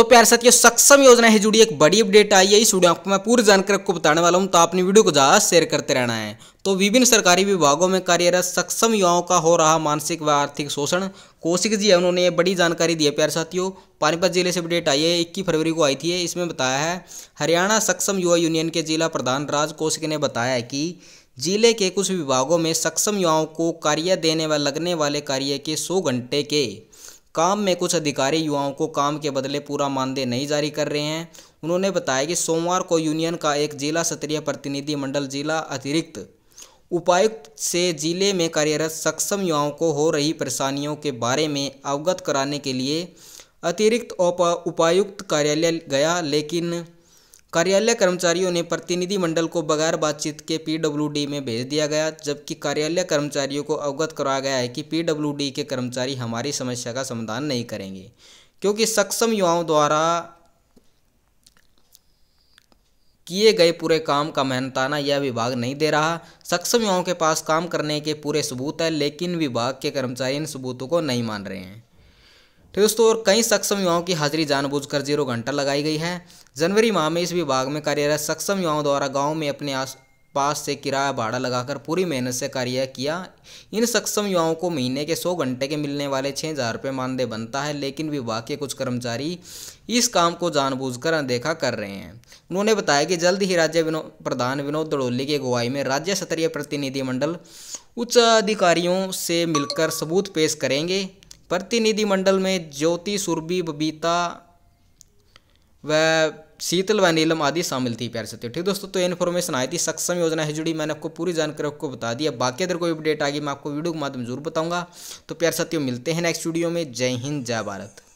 तो प्यार साथियों सक्षम योजना है जुड़ी एक बड़ी अपडेट आई है इस वीडियो मैं पूरी जानकारी आपको बताने वाला हूं तो आपने वीडियो को ज़्यादा शेयर करते रहना है तो विभिन्न सरकारी विभागों में कार्यरत सक्षम युवाओं का हो रहा मानसिक व आर्थिक शोषण कौशिक जी है उन्होंने ये बड़ी जानकारी दी है प्यार साथियों पानीपत जिले से अपडेट आई है इक्कीस फरवरी को आई थी इसमें बताया है हरियाणा सक्षम युवा यूनियन के जिला प्रधान राज कौशिक ने बताया है कि जिले के कुछ विभागों में सक्षम युवाओं को कार्य देने व लगने वाले कार्य के सौ घंटे के काम में कुछ अधिकारी युवाओं को काम के बदले पूरा मानदेय नहीं जारी कर रहे हैं उन्होंने बताया कि सोमवार को यूनियन का एक जिला स्तरीय प्रतिनिधि मंडल जिला अतिरिक्त उपायुक्त से जिले में कार्यरत सक्षम युवाओं को हो रही परेशानियों के बारे में अवगत कराने के लिए अतिरिक्त उपायुक्त कार्यालय गया लेकिन कार्यालय कर्मचारियों ने प्रतिनिधिमंडल को बगैर बातचीत के पीडब्ल्यूडी में भेज दिया गया जबकि कार्यालय कर्मचारियों को अवगत कराया गया है कि पीडब्ल्यूडी के कर्मचारी हमारी समस्या का समाधान नहीं करेंगे क्योंकि सक्षम युवाओं द्वारा किए गए पूरे काम का मेहनताना यह विभाग नहीं दे रहा सक्षम युवाओं के पास काम करने के पूरे सबूत है लेकिन विभाग के कर्मचारी इन सबूतों को नहीं मान रहे हैं तो दोस्तों और कई सक्षम युवाओं की हाजिरी जानबूझकर जीरो घंटा लगाई गई है जनवरी माह में इस विभाग में कार्यरत सक्षम युवाओं द्वारा गाँव में अपने आस पास से किराया भाड़ा लगाकर पूरी मेहनत से कार्य किया इन सक्षम युवाओं को महीने के सौ घंटे के मिलने वाले छः हज़ार रुपये मानदेय बनता है लेकिन विभाग के कुछ कर्मचारी इस काम को जानबूझकर अनदेखा कर रहे हैं उन्होंने बताया कि जल्द ही राज्य विनो, प्रधान विनोद दड़ोली की अगुवाई में राज्य स्तरीय प्रतिनिधिमंडल उच्च अधिकारियों से मिलकर सबूत पेश करेंगे प्रतिनिधिमंडल में ज्योति सुरभि बबीता व शीतल व नीलम आदि शामिल थी प्यार सत्यो ठीक दोस्तों तो इन्फॉर्मेशन आई थी सक्षम योजना है जुड़ी मैंने आपको पूरी जानकारी आपको बता दी अब बाकी अगर कोई अपडेट आ गई मैं आपको वीडियो के माध्यम जरूर बताऊंगा तो प्यार सत्यो मिलते हैं नेक्स्ट वीडियो में जय हिंद जय भारत